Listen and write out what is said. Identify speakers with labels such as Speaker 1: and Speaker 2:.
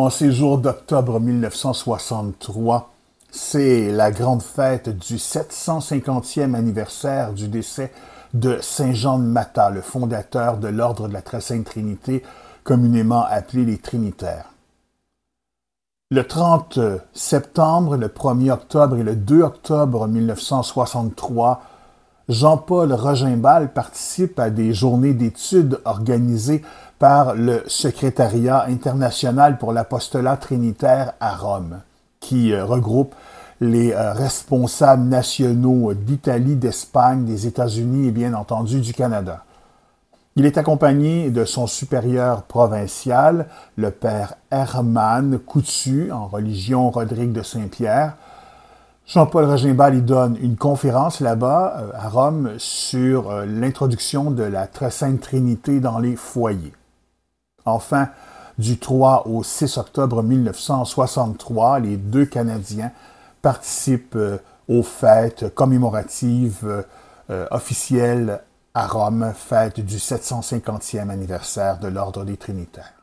Speaker 1: En ces jours d'octobre 1963,
Speaker 2: c'est la grande fête du 750e anniversaire du décès de Saint Jean de Mata, le fondateur de l'ordre de la Très Sainte Trinité, communément appelé les Trinitaires. Le 30 septembre, le 1er octobre et le 2 octobre 1963, Jean-Paul Regimbal participe à des journées d'études organisées par le Secrétariat international pour l'apostolat trinitaire à Rome, qui euh, regroupe les euh, responsables nationaux euh, d'Italie, d'Espagne, des États-Unis et bien entendu du Canada. Il est accompagné de son supérieur provincial, le père Hermann Coutu, en religion Rodrigue de Saint-Pierre. Jean-Paul Regimbal y donne une conférence là-bas, à Rome, sur l'introduction de la Très Sainte Trinité dans les foyers. Enfin, du 3 au 6 octobre 1963, les deux Canadiens participent euh, aux fêtes commémoratives euh, euh, officielles
Speaker 1: à Rome, fête du 750e anniversaire de l'Ordre des Trinitaires.